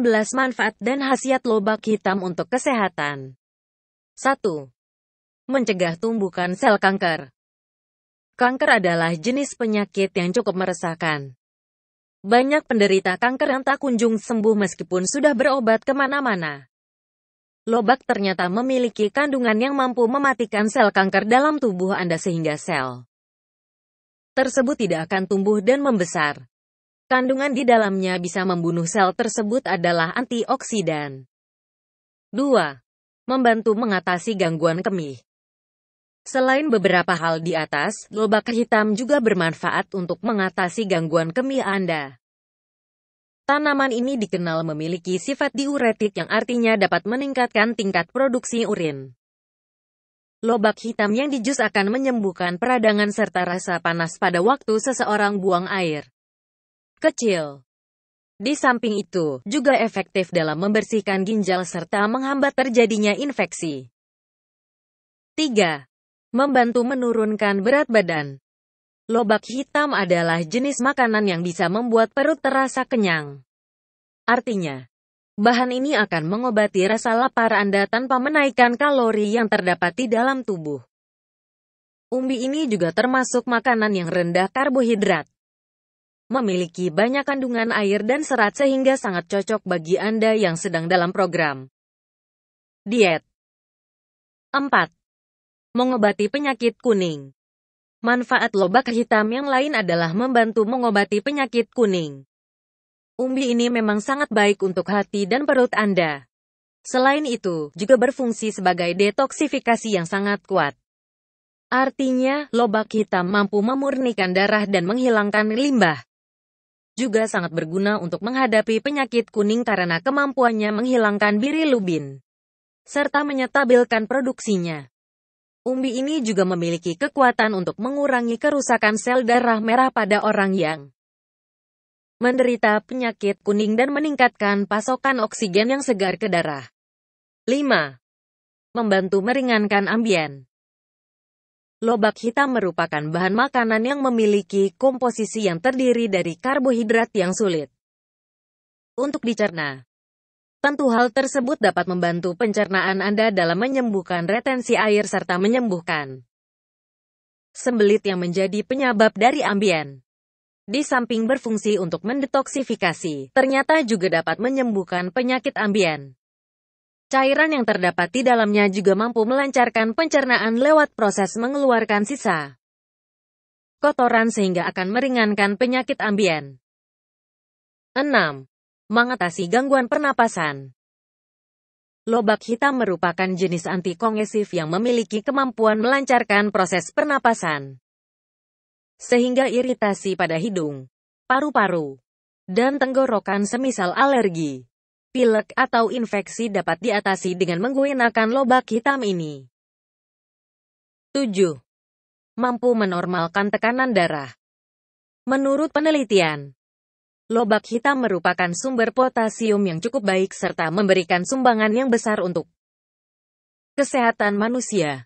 16 manfaat dan khasiat lobak hitam untuk kesehatan. 1. Mencegah tumbukan sel kanker. Kanker adalah jenis penyakit yang cukup meresahkan. Banyak penderita kanker yang tak kunjung sembuh meskipun sudah berobat kemana-mana. Lobak ternyata memiliki kandungan yang mampu mematikan sel kanker dalam tubuh Anda sehingga sel tersebut tidak akan tumbuh dan membesar. Kandungan di dalamnya bisa membunuh sel tersebut adalah antioksidan. 2. Membantu mengatasi gangguan kemih. Selain beberapa hal di atas, lobak hitam juga bermanfaat untuk mengatasi gangguan kemih Anda. Tanaman ini dikenal memiliki sifat diuretik yang artinya dapat meningkatkan tingkat produksi urin. Lobak hitam yang dijus akan menyembuhkan peradangan serta rasa panas pada waktu seseorang buang air kecil. Di samping itu, juga efektif dalam membersihkan ginjal serta menghambat terjadinya infeksi. 3. Membantu menurunkan berat badan. Lobak hitam adalah jenis makanan yang bisa membuat perut terasa kenyang. Artinya, bahan ini akan mengobati rasa lapar Anda tanpa menaikkan kalori yang terdapat di dalam tubuh. Umbi ini juga termasuk makanan yang rendah karbohidrat memiliki banyak kandungan air dan serat sehingga sangat cocok bagi Anda yang sedang dalam program diet. 4. Mengobati penyakit kuning Manfaat lobak hitam yang lain adalah membantu mengobati penyakit kuning. Umbi ini memang sangat baik untuk hati dan perut Anda. Selain itu, juga berfungsi sebagai detoksifikasi yang sangat kuat. Artinya, lobak hitam mampu memurnikan darah dan menghilangkan limbah juga sangat berguna untuk menghadapi penyakit kuning karena kemampuannya menghilangkan bilirubin serta menyetabilkan produksinya. Umbi ini juga memiliki kekuatan untuk mengurangi kerusakan sel darah merah pada orang yang menderita penyakit kuning dan meningkatkan pasokan oksigen yang segar ke darah. 5. Membantu meringankan ambien. Lobak hitam merupakan bahan makanan yang memiliki komposisi yang terdiri dari karbohidrat yang sulit untuk dicerna. Tentu hal tersebut dapat membantu pencernaan Anda dalam menyembuhkan retensi air serta menyembuhkan sembelit yang menjadi penyebab dari ambien. Di samping berfungsi untuk mendetoksifikasi, ternyata juga dapat menyembuhkan penyakit ambien. Cairan yang terdapat di dalamnya juga mampu melancarkan pencernaan lewat proses mengeluarkan sisa kotoran sehingga akan meringankan penyakit ambien. 6. Mengatasi gangguan pernapasan Lobak hitam merupakan jenis antikongesif yang memiliki kemampuan melancarkan proses pernapasan, sehingga iritasi pada hidung, paru-paru, dan tenggorokan semisal alergi Pilek atau infeksi dapat diatasi dengan menggunakan lobak hitam ini. 7. Mampu menormalkan tekanan darah. Menurut penelitian, lobak hitam merupakan sumber potasium yang cukup baik serta memberikan sumbangan yang besar untuk kesehatan manusia.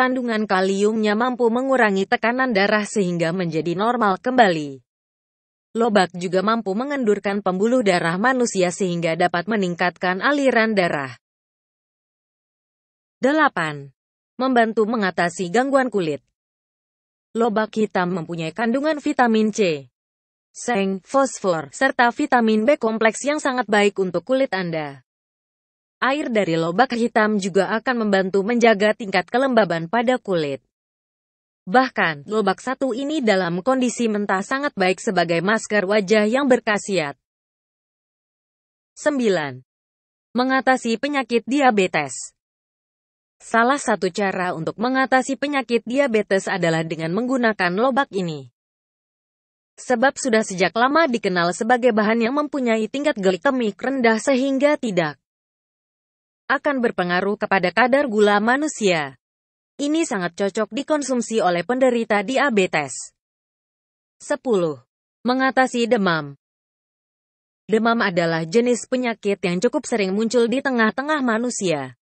Kandungan kaliumnya mampu mengurangi tekanan darah sehingga menjadi normal kembali. Lobak juga mampu mengendurkan pembuluh darah manusia sehingga dapat meningkatkan aliran darah. 8. Membantu mengatasi gangguan kulit. Lobak hitam mempunyai kandungan vitamin C, seng, fosfor, serta vitamin B kompleks yang sangat baik untuk kulit Anda. Air dari lobak hitam juga akan membantu menjaga tingkat kelembaban pada kulit. Bahkan, lobak satu ini dalam kondisi mentah sangat baik sebagai masker wajah yang berkhasiat. 9. Mengatasi penyakit diabetes Salah satu cara untuk mengatasi penyakit diabetes adalah dengan menggunakan lobak ini. Sebab sudah sejak lama dikenal sebagai bahan yang mempunyai tingkat glikemik rendah sehingga tidak akan berpengaruh kepada kadar gula manusia. Ini sangat cocok dikonsumsi oleh penderita diabetes. 10. Mengatasi demam Demam adalah jenis penyakit yang cukup sering muncul di tengah-tengah manusia.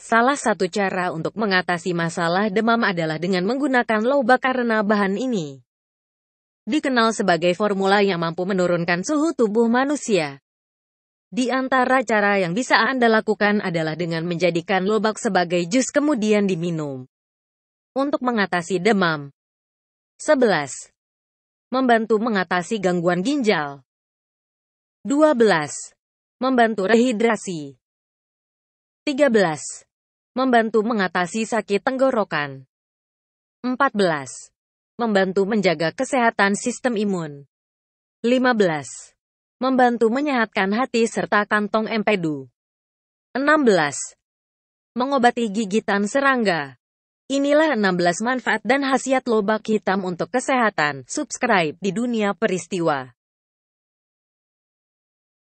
Salah satu cara untuk mengatasi masalah demam adalah dengan menggunakan lobak karena bahan ini dikenal sebagai formula yang mampu menurunkan suhu tubuh manusia. Di antara cara yang bisa Anda lakukan adalah dengan menjadikan lobak sebagai jus kemudian diminum. Untuk mengatasi demam. 11. Membantu mengatasi gangguan ginjal. 12. Membantu rehidrasi. 13. Membantu mengatasi sakit tenggorokan. 14. Membantu menjaga kesehatan sistem imun. 15. Membantu menyehatkan hati serta kantong empedu. 16. Mengobati gigitan serangga. Inilah 16 manfaat dan khasiat lobak hitam untuk kesehatan. Subscribe di dunia peristiwa.